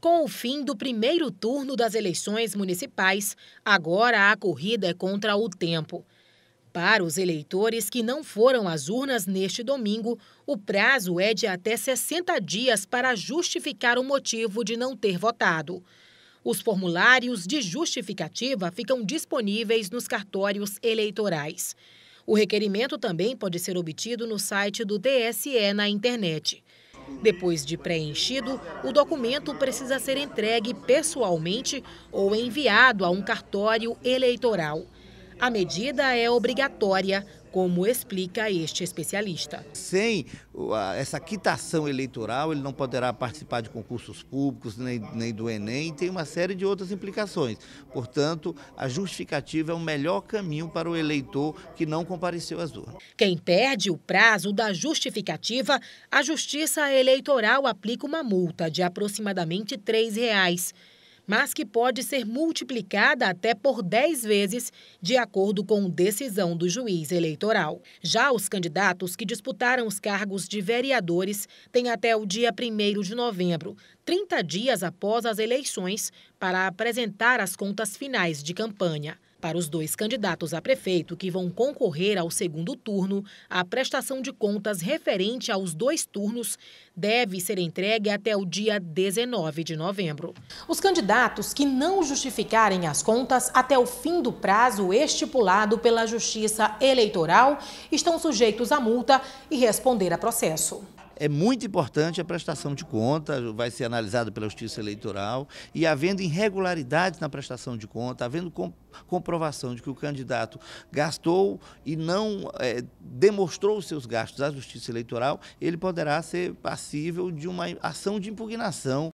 Com o fim do primeiro turno das eleições municipais, agora a corrida é contra o tempo. Para os eleitores que não foram às urnas neste domingo, o prazo é de até 60 dias para justificar o motivo de não ter votado. Os formulários de justificativa ficam disponíveis nos cartórios eleitorais. O requerimento também pode ser obtido no site do TSE na internet. Depois de preenchido, o documento precisa ser entregue pessoalmente ou enviado a um cartório eleitoral. A medida é obrigatória como explica este especialista. Sem essa quitação eleitoral, ele não poderá participar de concursos públicos, nem, nem do Enem, e tem uma série de outras implicações. Portanto, a justificativa é o melhor caminho para o eleitor que não compareceu às urnas. Quem perde o prazo da justificativa, a Justiça Eleitoral aplica uma multa de aproximadamente R$ 3,00 mas que pode ser multiplicada até por 10 vezes, de acordo com decisão do juiz eleitoral. Já os candidatos que disputaram os cargos de vereadores têm até o dia 1 de novembro, 30 dias após as eleições, para apresentar as contas finais de campanha. Para os dois candidatos a prefeito que vão concorrer ao segundo turno, a prestação de contas referente aos dois turnos deve ser entregue até o dia 19 de novembro. Os candidatos que não justificarem as contas até o fim do prazo estipulado pela Justiça Eleitoral estão sujeitos a multa e responder a processo. É muito importante a prestação de conta, vai ser analisado pela Justiça Eleitoral, e havendo irregularidades na prestação de conta, havendo comprovação de que o candidato gastou e não é, demonstrou os seus gastos à Justiça Eleitoral, ele poderá ser passível de uma ação de impugnação